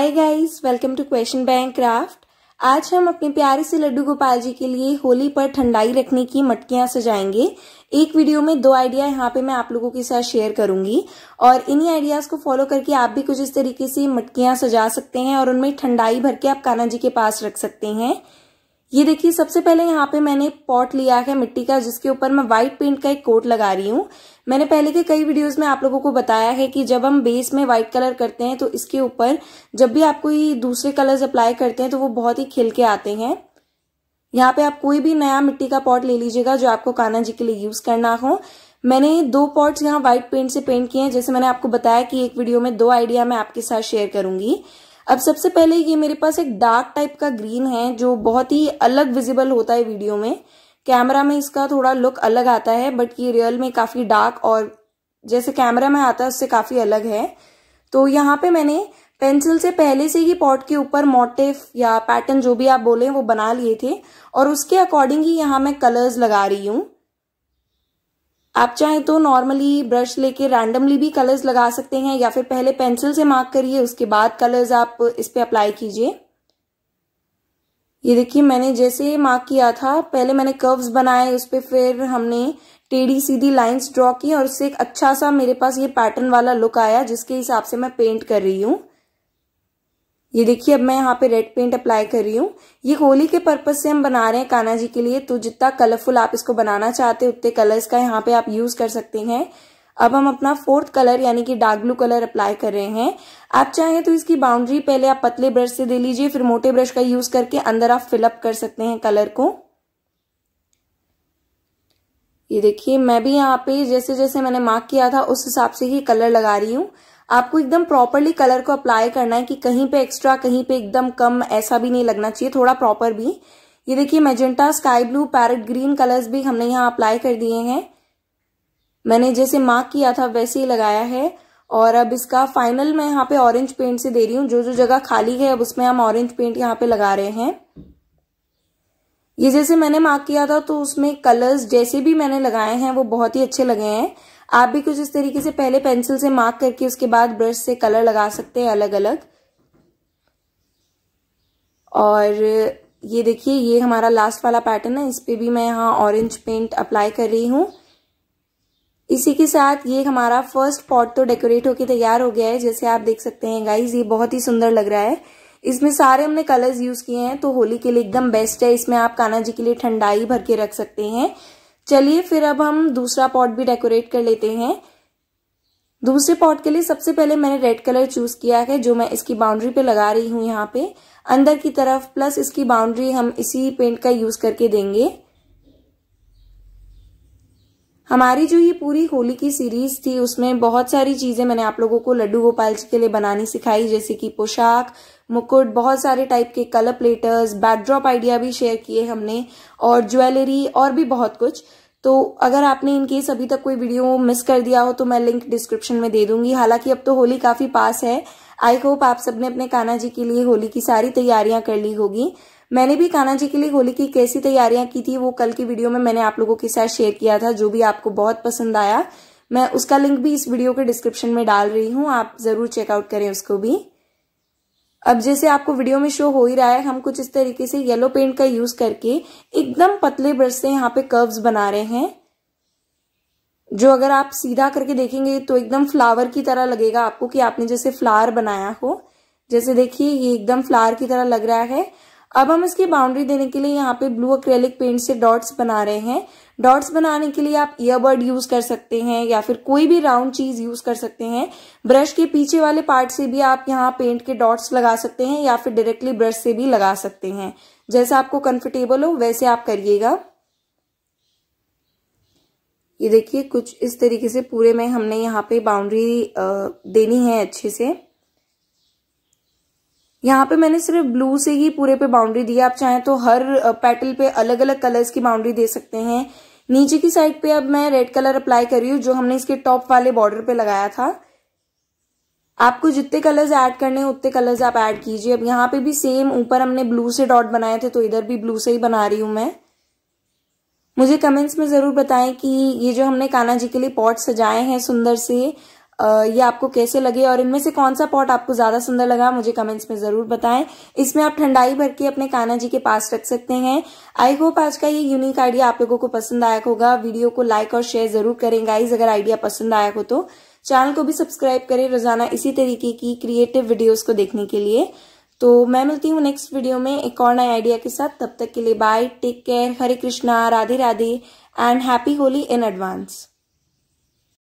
hi guys welcome to question bank craft आज हम अपने प्यारे से लड्डू गोपाल जी के लिए होली पर ठंडाई रखने की मटकियां सजाएंगे एक वीडियो में दो आइडिया यहाँ पे मैं आप लोगों के साथ शेयर करूंगी और इन्हीं आइडियाज को फॉलो करके आप भी कुछ इस तरीके से मटकियां सजा सकते हैं और उनमें ठंडाई भर के आप कान्हा जी के पास रख सकते हैं ये देखिए सबसे पहले यहाँ पे मैंने पॉट लिया है मिट्टी का जिसके ऊपर मैं व्हाइट पेंट का एक कोट लगा रही हूँ मैंने पहले के कई वीडियोस में आप लोगों को बताया है कि जब हम बेस में व्हाइट कलर करते हैं तो इसके ऊपर जब भी आप कोई दूसरे कलर्स अप्लाई करते हैं तो वो बहुत ही खिल के आते हैं यहाँ पे आप कोई भी नया मिट्टी का पॉट ले लीजिएगा जो आपको काना जी के लिए यूज करना हो मैंने दो पॉट्स यहाँ व्हाइट पेंट से पेंट किए हैं जैसे मैंने आपको बताया कि एक वीडियो में दो आइडिया मैं आपके साथ शेयर करूंगी अब सबसे पहले ये मेरे पास एक डार्क टाइप का ग्रीन है जो बहुत ही अलग विजिबल होता है वीडियो में कैमरा में इसका थोड़ा लुक अलग आता है बट ये रियल में काफ़ी डार्क और जैसे कैमरा में आता है उससे काफ़ी अलग है तो यहाँ पे मैंने पेंसिल से पहले से ही पॉट के ऊपर मोटिफ या पैटर्न जो भी आप बोलें वो बना लिए थे और उसके अकॉर्डिंग ही यहाँ मैं कलर्स लगा रही हूँ आप चाहें तो नॉर्मली ब्रश लेके रैंडमली भी कलर्स लगा सकते हैं या फिर पहले पेंसिल से मार्क करिए उसके बाद कलर्स आप इस पर अप्लाई कीजिए ये देखिए मैंने जैसे मार्क किया था पहले मैंने कर्व्स बनाए उस पर फिर हमने टेढ़ी सीधी लाइंस ड्रॉ की और उससे एक अच्छा सा मेरे पास ये पैटर्न वाला लुक आया जिसके हिसाब से मैं पेंट कर रही हूँ ये देखिए अब मैं यहाँ पे रेड पेंट अप्लाई कर रही हूँ ये होली के पर्पज से हम बना रहे हैं कान्हा जी के लिए तो जितना कलरफुल आप इसको बनाना चाहते हैं उतने कलर्स का यहाँ पे आप यूज कर सकते हैं अब हम अपना फोर्थ कलर यानी कि डार्क ब्लू कलर अप्लाई कर रहे हैं आप चाहें तो इसकी बाउंड्री पहले आप पतले ब्रश से दे लीजिए फिर मोटे ब्रश का यूज करके अंदर आप फिलअप कर सकते हैं कलर को ये देखिए मैं भी यहाँ पे जैसे जैसे मैंने मार्क किया था उस हिसाब से ही कलर लगा रही हूँ आपको एकदम प्रॉपरली कलर को अप्लाई करना है कि कहीं पे एक्स्ट्रा कहीं पे एकदम कम ऐसा भी नहीं लगना चाहिए थोड़ा प्रॉपर भी ये देखिए magenta sky blue parrot green colours भी हमने यहाँ अप्लाई कर दिए हैं मैंने जैसे मार्क किया था वैसे ही लगाया है और अब इसका फाइनल मैं यहाँ पे ऑरेंज पेंट से दे रही हूँ जो जो जगह खाली है अब उसमें हम ऑरेंज पेंट यहाँ पे लगा रहे हैं ये जैसे मैंने मार्क किया था तो उसमें कलर्स जैसे भी मैंने लगाए हैं वो बहुत ही अच्छे लगे हैं आप भी कुछ इस तरीके से पहले पेंसिल से मार्क करके उसके बाद ब्रश से कलर लगा सकते हैं अलग अलग और ये देखिए ये हमारा लास्ट वाला पैटर्न है इस पर भी मैं यहाँ ऑरेंज पेंट अप्लाई कर रही हूँ इसी के साथ ये हमारा फर्स्ट पॉट तो डेकोरेट होके तैयार हो गया है जैसे आप देख सकते हैं गाइज ये बहुत ही सुंदर लग रहा है इसमें सारे हमने कलर्स यूज किए हैं तो होली के लिए एकदम बेस्ट है इसमें आप कान्हा जी के लिए ठंडाई भर के रख सकते हैं चलिए फिर अब हम दूसरा पॉट भी डेकोरेट कर लेते हैं दूसरे पॉट के लिए सबसे पहले मैंने रेड कलर चूज किया है जो मैं इसकी बाउंड्री पे लगा रही हूं यहाँ पे अंदर की तरफ प्लस इसकी बाउंड्री हम इसी पेंट का यूज करके देंगे हमारी जो ये पूरी होली की सीरीज थी उसमें बहुत सारी चीजें मैंने आप लोगों को लड्डू गोपाल जी के लिए बनानी सिखाई जैसे कि पोशाक मुकुट बहुत सारे टाइप के कलर प्लेटर्स बैकड्रॉप आइडिया भी शेयर किए हमने और ज्वेलरी और भी बहुत कुछ तो अगर आपने इनके अभी तक कोई वीडियो मिस कर दिया हो तो मैं लिंक डिस्क्रिप्शन में दे दूंगी हालांकि अब तो होली काफी पास है आई होप आप सबने अपने काना जी के लिए होली की सारी तैयारियां कर ली होगी मैंने भी काना जी के लिए होली की कैसी तैयारियां की थी वो कल की वीडियो में मैंने आप लोगों के साथ शेयर किया था जो भी आपको बहुत पसंद आया मैं उसका लिंक भी इस वीडियो के डिस्क्रिप्शन में डाल रही हूँ आप जरूर चेकआउट करें उसको भी अब जैसे आपको वीडियो में शो हो ही रहा है हम कुछ इस तरीके से येलो पेंट का यूज करके एकदम पतले ब्रश से यहाँ पे कर्व्स बना रहे हैं जो अगर आप सीधा करके देखेंगे तो एकदम फ्लावर की तरह लगेगा आपको कि आपने जैसे फ्लावर बनाया हो जैसे देखिए ये एकदम फ्लावर की तरह लग रहा है अब हम इसकी बाउंड्री देने के लिए यहाँ पे ब्लू अक्रेलिक पेंट से डॉट्स बना रहे हैं डॉट्स बनाने के लिए आप ईयरबर्ड यूज कर सकते हैं या फिर कोई भी राउंड चीज यूज कर सकते हैं ब्रश के पीछे वाले पार्ट से भी आप यहाँ पेंट के डॉट्स लगा सकते हैं या फिर डायरेक्टली ब्रश से भी लगा सकते हैं जैसा आपको कंफर्टेबल हो वैसे आप करिएगा ये देखिए कुछ इस तरीके से पूरे में हमने यहाँ पे बाउंड्री देनी है अच्छे से यहाँ पे मैंने सिर्फ ब्लू से ही पूरे पे बाउंड्री दी है आप चाहें तो हर पेटल पे अलग अलग कलर्स की बाउंड्री दे सकते हैं नीचे की साइड पे अब मैं रेड कलर अप्लाई कर रही हूँ जो हमने इसके टॉप वाले बॉर्डर पे लगाया था आपको जितने कलर्स ऐड करने हैं उतने कलर्स आप ऐड कीजिए अब यहाँ पे भी सेम ऊपर हमने ब्लू से डॉट बनाए थे तो इधर भी ब्लू से ही बना रही हूं मैं मुझे कमेंट्स में ज़रूर बताएं कि ये जो हमने कान्हा जी के लिए पॉट सजाए हैं सुंदर से ये आपको कैसे लगे और इनमें से कौन सा पॉट आपको ज़्यादा सुंदर लगा मुझे कमेंट्स में ज़रूर बताएं इसमें आप ठंडाई भर के अपने काना जी के पास रख सकते हैं आई होप आज का ये यूनिक आइडिया आप लोगों को पसंद आया होगा वीडियो को लाइक और शेयर ज़रूर करें गाइज अगर आइडिया पसंद आया हो तो चैनल को भी सब्सक्राइब करें रोज़ाना इसी तरीके की क्रिएटिव वीडियोज़ को देखने के लिए तो मैं मिलती हूँ नेक्स्ट वीडियो में एक और नए आइडिया के साथ तब तक के लिए bye take care Hare Krishna Radhe Radhe and happy Holi in advance